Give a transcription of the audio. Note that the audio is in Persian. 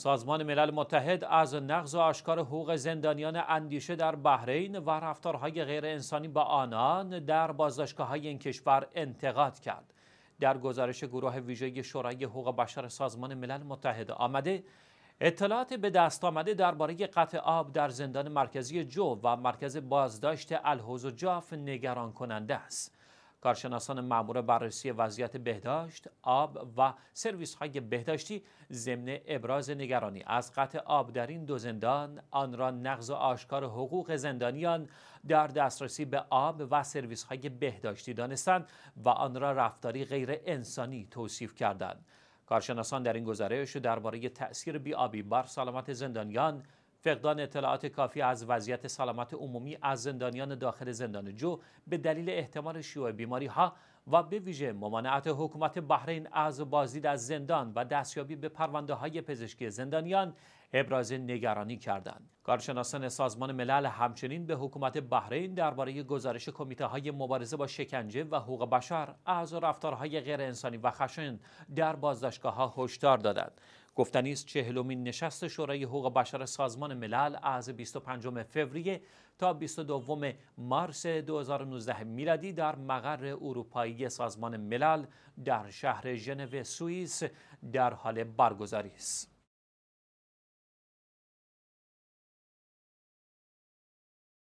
سازمان ملل متحد از نقض و آشکار حقوق زندانیان اندیشه در بحرین و رفتارهای غیر انسانی با آنان در بازداشتگاه های این کشور انتقاد کرد. در گزارش گروه ویژه شورای حقوق بشر سازمان ملل متحد آمده اطلاعات به دست آمده درباره قطع آب در زندان مرکزی جو و مرکز بازداشت الحوز و جاف نگران کننده است. کارشناسان مامور بررسی وضعیت بهداشت، آب و سرویس های بهداشتی ضمن ابراز نگرانی از قطع آب در این دو زندان آن را نقض و آشکار حقوق زندانیان در دسترسی به آب و سرویس های بهداشتی دانستند و آن را رفتاری غیر انسانی توصیف کردند. کارشناسان در این گزارش درباره تأثیر بیابی بر سلامت زندانیان فقدان اطلاعات کافی از وضعیت سلامت عمومی از زندانیان داخل زندان جو به دلیل احتمال شیوع بیماری ها و به ویژه ممانعت حکومت بحرین از بازدید از زندان و دستیابی به پرونده های پزشکی زندانیان ابراز نگرانی کردند. کارشناسان سازمان ملل همچنین به حکومت بحرین درباره گزارش کمیته های مبارزه با شکنجه و حقوق بشر از رفتارهای انسانی و خشن در بازداشتگاه ها هشدار دادند. گفتنی است چهلمین نشست شورای حقوق بشر سازمان ملل از 25 فوریه تا 22 مارس 2019 میلادی در مقر اروپایی سازمان ملل در شهر ژنو سوئیس در حال برگزاری است.